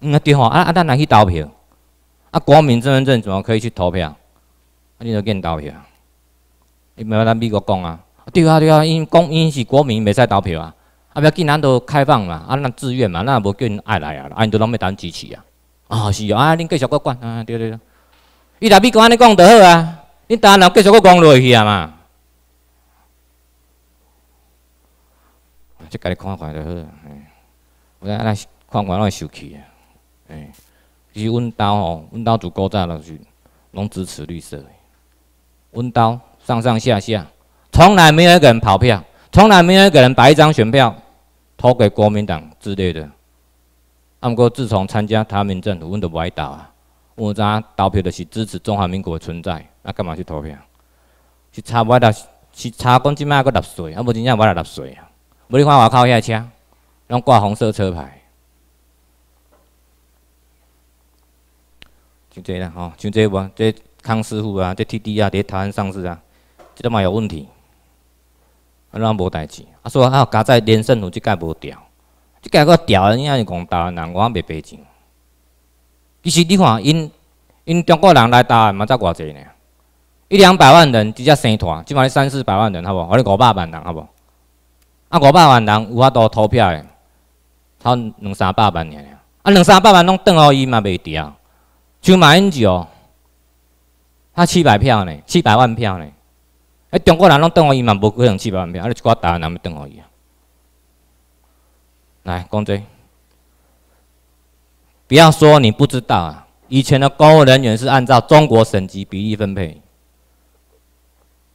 嗯，对吼。啊啊，咱拿去投票。啊，国民身份证怎么可以去投票？啊，你就跟投票。伊毋嘛，咱美国讲啊，对啊，对啊，因公因是国民袂使投票啊，啊，壁竟然都开放嘛，啊，那自愿嘛，那无叫因爱来啊，啊，因都拢要等支持啊，啊，是啊，啊，恁继续搁管啊，对对对，伊呾美国安尼讲就好啊，恁当然继续搁讲落去啊嘛，即家己看看就好，哎，我安尼看看拢会受气啊，哎，其实阮兜吼，阮兜自古早就是拢支持绿色，阮兜。上上下下，从来没有一个人跑票，从来没有一个人把一张选票投给国民党之类的。不过自从参加他民政府，我们都爱倒啊！我们怎投票的是支持中华民国的存在？那干嘛去投票？去查歪倒？是查讲即卖搁纳税，啊无真正歪倒纳税啊！无你看外口遐车，拢挂红色车牌，就这样吼，像这我这康师傅啊，这 T D 啊，伫台湾上市啊。即个嘛有问题，啊，咱无代志。啊，所以啊，加载连胜有即届无调，即届个调，你也是讲台湾人，我袂赔钱。其实你看，因因中国人来台湾嘛才偌济呢？一两百万人直接生团，起码三四百万人好无？还是五百万人好无？啊，五百万人有法度投票的，投两三百万人，啊，两三百万拢顿落伊嘛袂调，像马因九。他七百票呢，七百万票呢。哎，中国人拢等我伊嘛，无几样几百万名，啊，你一个台湾人要等我伊来，讲者，不要说你不知道，啊，以前的公务人员是按照中国省级比例分配。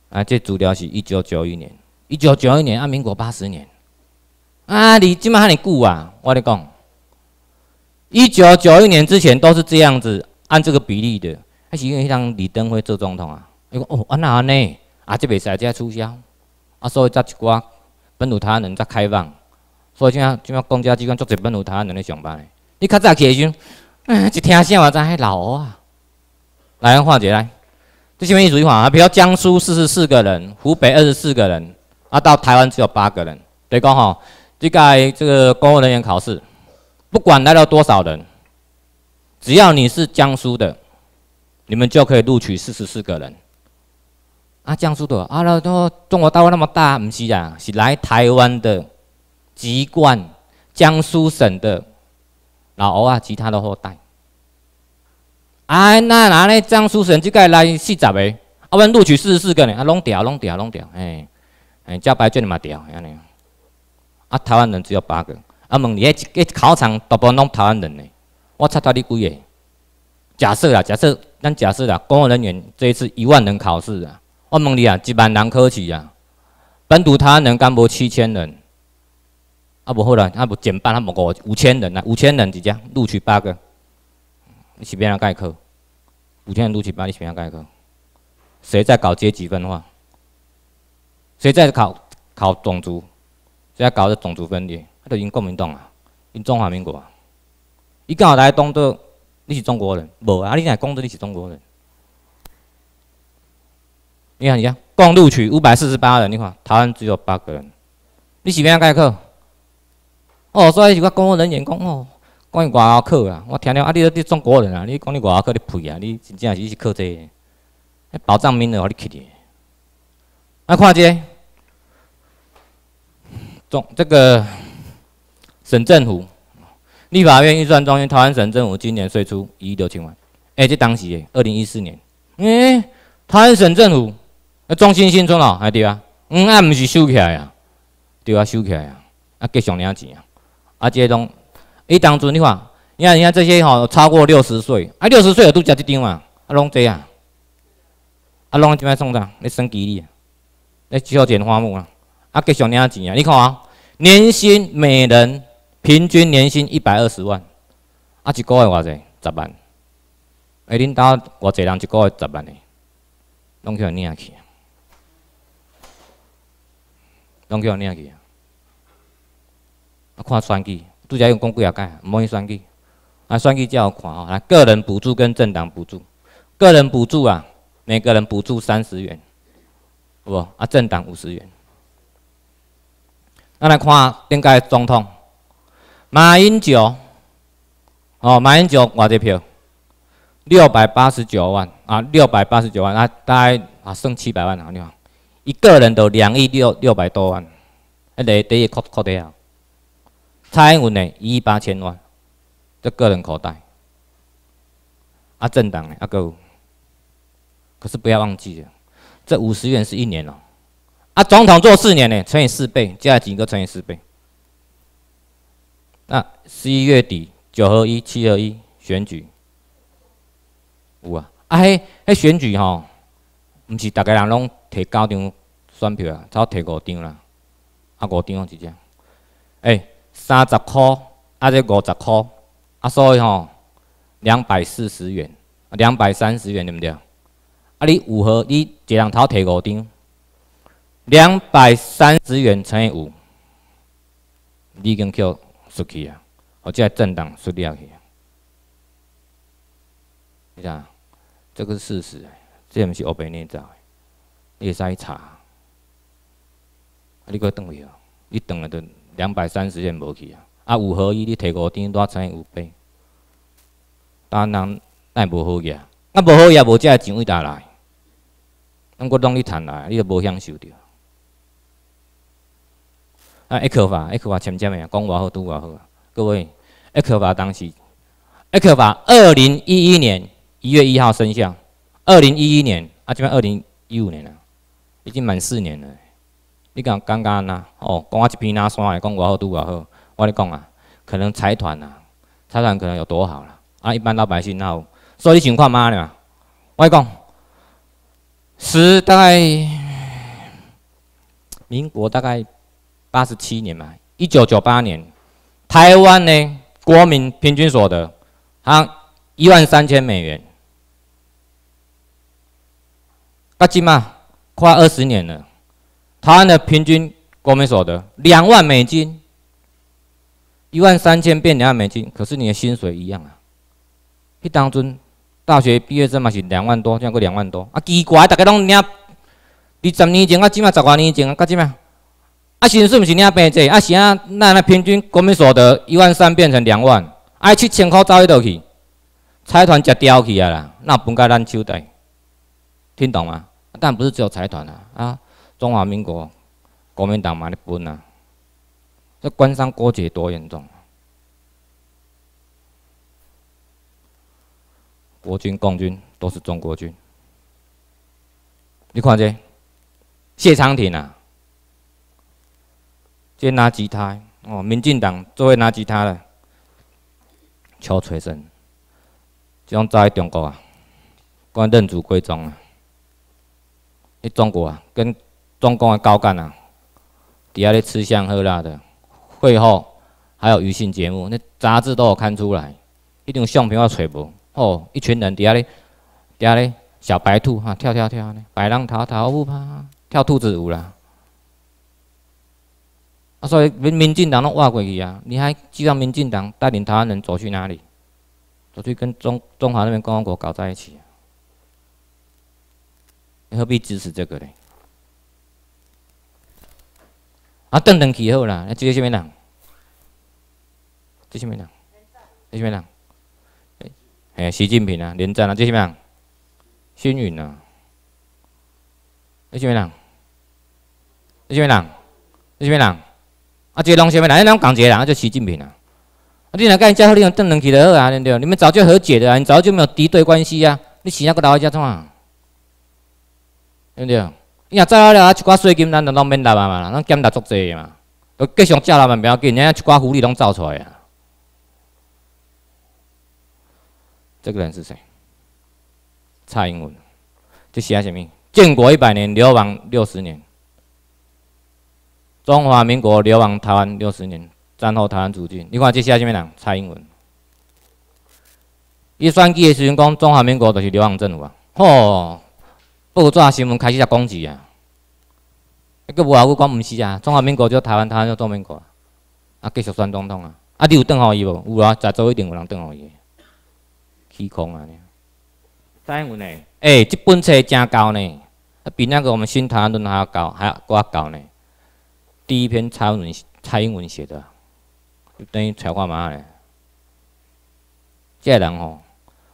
啊，这主条是一九九一年，一九九一年按民国八十年，啊，你今么哈你古啊，我咧讲，一九九一年之前都是这样子按这个比例的，还是因为像李登辉做总统啊？哦，安那安内？啊，即袂使只取消，啊，所以才一寡本土台湾人才开放，所以像像公家机关，都是本土台湾人咧上班。你较早起去，哎，一听见话在迄老啊！来，化解来。这下面一句话，啊，比如江苏四十四个人，湖北二十四个人，啊，到台湾只有八个人。等于讲吼，即个这个公务人员考试，不管来了多少人，只要你是江苏的，你们就可以录取四十四个人。啊，江苏的啊，那中国大陆那么大，不是啊，是来台湾的籍贯，江苏省的老外啊，其他的后代。哎，那哪里江苏省就该来四十个，阿文录取四十四个呢？啊，拢掉，拢掉，拢掉，哎哎，交白卷嘛掉，安尼。啊，台湾人只有八个。啊，问你，一考场大部分拢台湾人呢？我猜你几个？假设啊，假设，咱假设啦，公务人员这一次一万人考试啊。我问你啊，一万人科系啊，单独他能干播七千人，啊不好了，他不减半，他无搞五千人啦，五千人直接录取八个，你随变来概科，五千人录取八，你随变来概科，谁在搞阶级分化？谁在考考种族？谁在搞这种族分裂？他都已经国民党啊，用中华民国啊，伊刚来当做你是中国人，无啊，你硬讲做你是中国人。你看，你看，共录取五百四十八人。你看，台湾只有八个人。你是咩样解构？哦，所以讲公务人员讲哦，关于外课啊，我听了啊，你你中国人啊，你讲你外课你屁啊，你真正是是考这，那保障名额何你去的？看跨界，中这个省政府、立法院预算中心，台湾省政府今年税出一亿六千万。哎，这当时诶，二零一四年，哎，台湾省政府。啊，中心新村哦，哎对啊，嗯啊，毋是收起来啊，对啊，收起来啊，啊，继续领钱啊，啊，即种伊当初你看，你看，你看这些吼，超过六十岁啊，六十岁呃拄食即张啊，啊，拢这样，啊，拢摆物弄呾？来升级咧来修剪花木啊，啊，继续领钱啊，你看啊，年薪每人平均年薪一百二十万，啊，一个月偌济，十万，哎，恁兜偌济人一个月十万呢，拢去互领去。拢叫我领去啊！啊，看选举，拄则用讲几啊解，毋好去选举。啊，选举则好看哦！来，个人补助跟政党补助。个人补助啊，每个人补助三十元，好无啊，政党五十元。咱来看，应该总统马英九，哦，马英九偌多票？六百八十九万啊，六百八十九万啊，大概啊，剩七百万啊，你看。一个人就两亿六六百多万，迄个第一靠靠贷啊，蔡英文呢，一亿八千万，这个人口袋。啊政党嘞啊哥，可是不要忘记了，这五十元是一年哦，啊总统做四年嘞，乘以四倍，加几个乘以四倍，那十一月底九合一、七合一选举，有啊，啊嘿，嘿选举吼，唔是大家人拢。摕九张选票啊，才摕五张啦，啊五张是只，哎三十块，啊这五十块，啊所以吼两百四十元，两百三十元对不对？啊你五号你一人头摕五张，两百三十元乘以五，你已经叫输去啊，或者政党输掉去啊？你看，这个是事实，这毋是白捏造。会使查，啊！你搁等去了，你等了都两百三十元无去啊！啊，五合一你摕五天，多少有百？但人但无好个，啊，无好个也无遮个钱位呾来，我拢你赚来，你着无享受着。啊，X 一法，X 法签签诶，样？讲偌好，拄偌好，各位，X 一法当时，X 一法二零一一年一月一号生效，二零一一年啊，即番二零一五年了。已经满四年了，你讲刚刚呐，哦，讲我一边拿山来讲好，拄我好，我咧讲啊，可能财团呐，财团可能有多好了，啊，一般老百姓那，所以情况嘛咧，我讲，时代，民国大概八十七年嘛，一九九八年，台湾呢国民平均所得，啊，一万三千美元，八几嘛？快二十年了，台湾的平均国民所得两万美金，一万三千变两万美金，可是你的薪水一样啊。去当阵大学毕业证嘛是两万多，将过两万多啊奇怪，大家拢领二十年前啊，即嘛十外年前啊，叫即嘛，啊薪水毋是领变济啊，是啊，那那平均国民所得一万三变成两万，啊七千块走去倒去，财团食掉去啊啦，那本该咱手袋，听懂吗？但不是只有财团啊！啊，中华民国国民党嘛，日分啊！这官商勾结多严重！啊！国军、共军都是中国军。你看这谢长廷啊，先拿吉他哦，民进党都会拿吉他的敲锤声，这种在在中国啊，关认祖归宗啊。你中国啊，跟中共的高干啊，底下咧吃香喝辣的，会后还有娱乐节目，那杂志都有刊出来，一张相片我揣无，哦，一群人底下咧，底下咧小白兔哈跳跳跳咧，摆浪滔头舞啊，跳兔子舞啦，啊所以民民进党拢挖过去啊，你还希望民进党带领台湾人走去哪里？走去跟中中华那边共和国搞在一起？何必支持这个呢？啊，转转去后啦，个下面哪？接下面哪？接下面人？哎，习近平啊，连战啊，接下面啊，新允啊！接下面哪？接下面哪？接什么人？啊，接龙什么哪？那种感觉啦，啊，就习近平啊。啊，你哪敢叫他那用邓转起的后啊？对不对？你们早就和解的啊，你早就没有敌对关系啊。你其他个老外家怎啊？对不对？伊若再了，咧，一寡税金，咱都拢免纳嘛，咱减纳足济嘛，都继续缴拉嘛，唔要紧。然后一寡福利拢造出来啊。这个人是谁？蔡英文。这写来什么？建国一百年流亡六十年，中华民国流亡台湾六十年，战后台湾主军。你看这写来物？人？蔡英文。伊选举的时阵讲中华民国就是流亡政府啊。吼。有纸啊新闻开始才攻击啊！迄个吴阿讲唔是啊，中华民国叫台湾，台湾叫中华民国，啊继续选总统啊！啊你有登号伊无？有啊，泉州一定有人登号伊，起哄啊！呢？文内？哎，这本册真高呢，啊比那个我们新台湾论还要高，还高高呢。第一篇蔡文蔡英文写的，就等于找我嘛好嘞。这个人哦，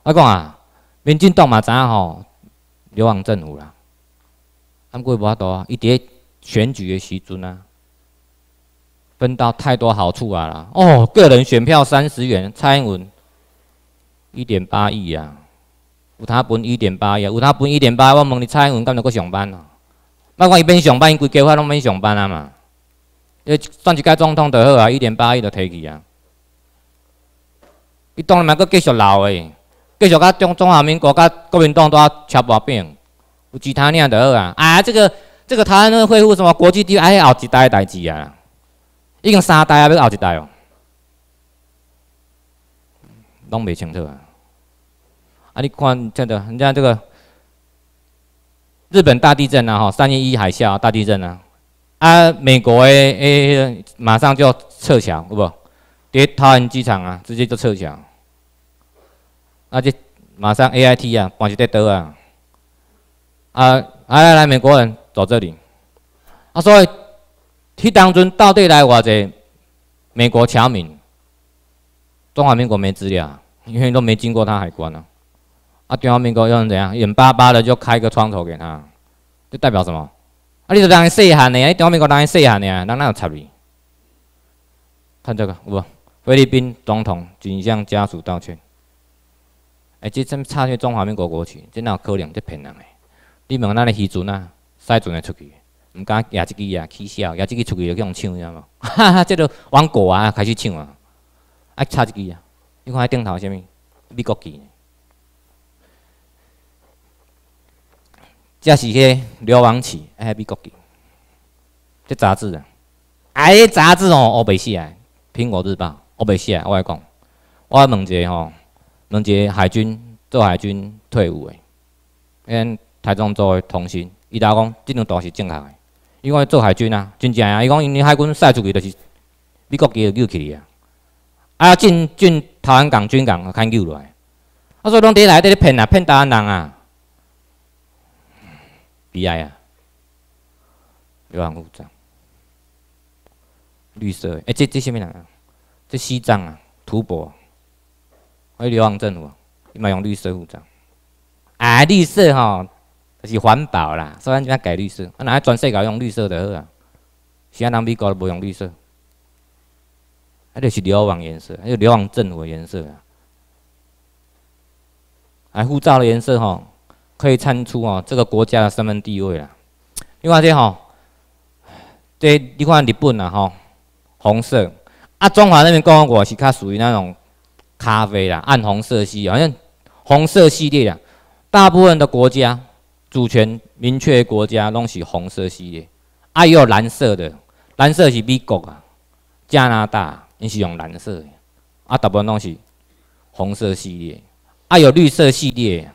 我讲啊，民进党嘛，影吼？流亡政府啦，安鬼巴多一叠选举的时阵啊，分到太多好处啊啦。哦，个人选票三十元，蔡英文一点八亿啊，有他分一点八亿，有他分一点八，我问你蔡英文干了去上班喏？那我伊边上班，伊规家伙拢免上班啊嘛。呃，算一届总统就好啊，一点八亿就摕去啊，伊当然嘛，阁继续捞诶。继续甲中中华民国甲国民党都差不多柄，有其他哩啊？好啊，啊，这个这个台湾个恢复什么国际地位，还有后一代代志啊？已经三代啊，要后一代哦，拢袂清楚啊！啊，你看，真的，你家这个日本大地震啊，哈，三一一海啸、大地震啊，啊，美国诶诶，马上就要撤侨，不无伫桃园机场啊，直接就撤侨。啊！即马上 A I T 啊，关一台桌啊！啊！来来来，美国人走这里。啊，所以迄当中到底来偌济美国侨民？中华民国没资料，因为都没经过他海关呢。啊，中华民国又能怎样？眼巴巴的就开个窗口给他，这代表什么？啊，你就当伊细汉的啊，中华民国当伊细汉的人哪有插你？看这个，无？菲律宾总统军向家属道歉。哎，这这么唱这中华民国国旗，这哪有可能？这骗人的！你问咱里渔船啊？塞船的出去，毋敢也一支啊，取消，也一支出去就去人唱，你知道吗？哈哈，叫做玩国啊，开始唱啊！啊，差一支啊！你看顶头什么？美国旗。这是个流氓旗，哎，美国旗。这杂志啊，哎，杂志哦，我白写哎，《苹果日报》，我白写哎，我来讲，我要问一下吼。两个海军做海军退伍的，跟台中做同心，伊就讲这两道是正确的，因为做海军啊，真正啊，伊讲因海军晒出去就是美国旗都救起啊，啊，进进台湾港、军港，他救落来，啊，所以拢伫内底地骗啊，骗台湾人啊，悲哀啊，有两股章，绿色，哎，这这下物人啊？这西藏啊，吐蕃。还有流亡政府，伊嘛用绿色护照，啊，绿色吼，是环保啦，所以人家改绿色，啊，哪下全世界用绿色好呵，其他人美国都无用绿色，啊，就是流亡颜色，还有流亡政府颜色啊，啊，护照的颜色吼，可以参出哦，这个国家的身份地位啦，另外个吼，这你看日本啊吼，红色，啊，中华人民共和国是较属于那种。咖啡啦，暗红色系，好像红色系列啦。大部分的国家主权明确国家，拢是红色系列。啊，伊有蓝色的，蓝色是美国啊、加拿大，因是用蓝色的。啊，大部分拢是红色系列。啊，有绿色系列。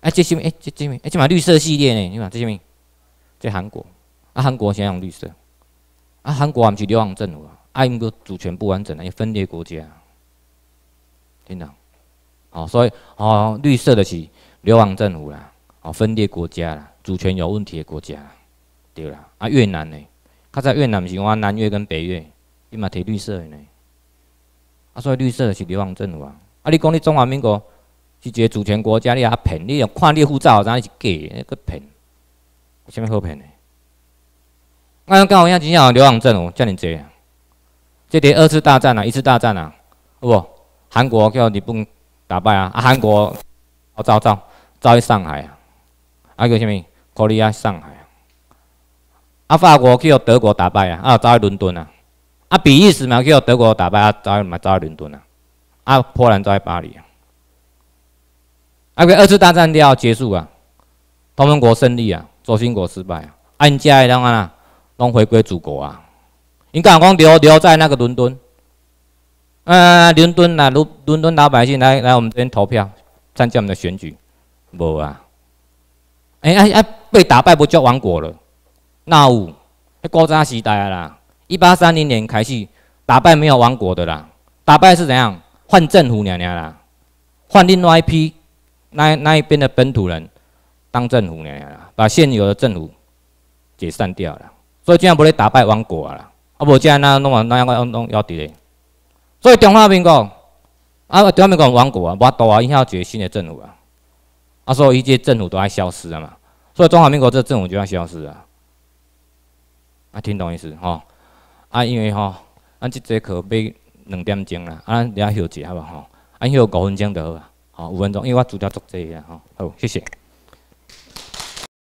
哎，这下物？哎这这物？哎，这嘛绿色系列呢？你看这下物？这韩国啊，韩国先用绿色。啊，韩国也毋是流亡政府啊，啊，因个主权不完整啊，因分裂国家。听懂？哦，所以哦，绿色的是流亡政府啦，哦，分裂国家啦，主权有问题的国家啦，对啦。啊，越南呢？刚才越南不是我南越跟北越，伊嘛提绿色的呢。啊，所以绿色的是流亡政府啊。啊，你讲你中华民国是一个主权国家，你啊骗，你要看你护照，当然是假，那个骗。有啥物好骗的？我讲讲我像今下流亡政府叫你接，这第二次大战啊，一次大战啊，好不？韩国叫日本打败啊，啊韩国，走走走去上海啊，啊叫什么？考里亚上海啊，啊法国去到德国打败啊，啊走去伦敦啊，啊比利时嘛去到德国打败啊，走去嘛走去伦敦啊，啊波兰去巴黎啊，啊个二次大战就要结束啊，同盟国胜利啊，轴心国失败啊，人家的当然都回归祖国啊，你敢讲留留在那个伦敦？呃，伦敦那伦伦敦老百姓来来我们这边投票，参加我们的选举，无啊，哎哎哎，被打败不叫亡国了，那迄古早时代啦，一八三零年开始打败没有亡国的啦，打败是怎样换政府娘娘啦，换另外一批那那一边的本土人当政府娘娘啦，把现有的政府解散掉了，所以这样不能打败亡国啦，啊，无这样那弄啊那要要弄要滴所以中华民国，啊，中华民国亡国啊，我大啊，影响一决新的政府啊，啊，所以一切政府都爱消失了嘛，所以中华民国这政府就要消失了，啊，听懂意思吼？啊，因为吼，咱即节课要两点钟啦，啊，咱休息一下吧吼，咱休五分钟就好，吼，五分钟，因为我资料做济啊，吼，好，谢谢。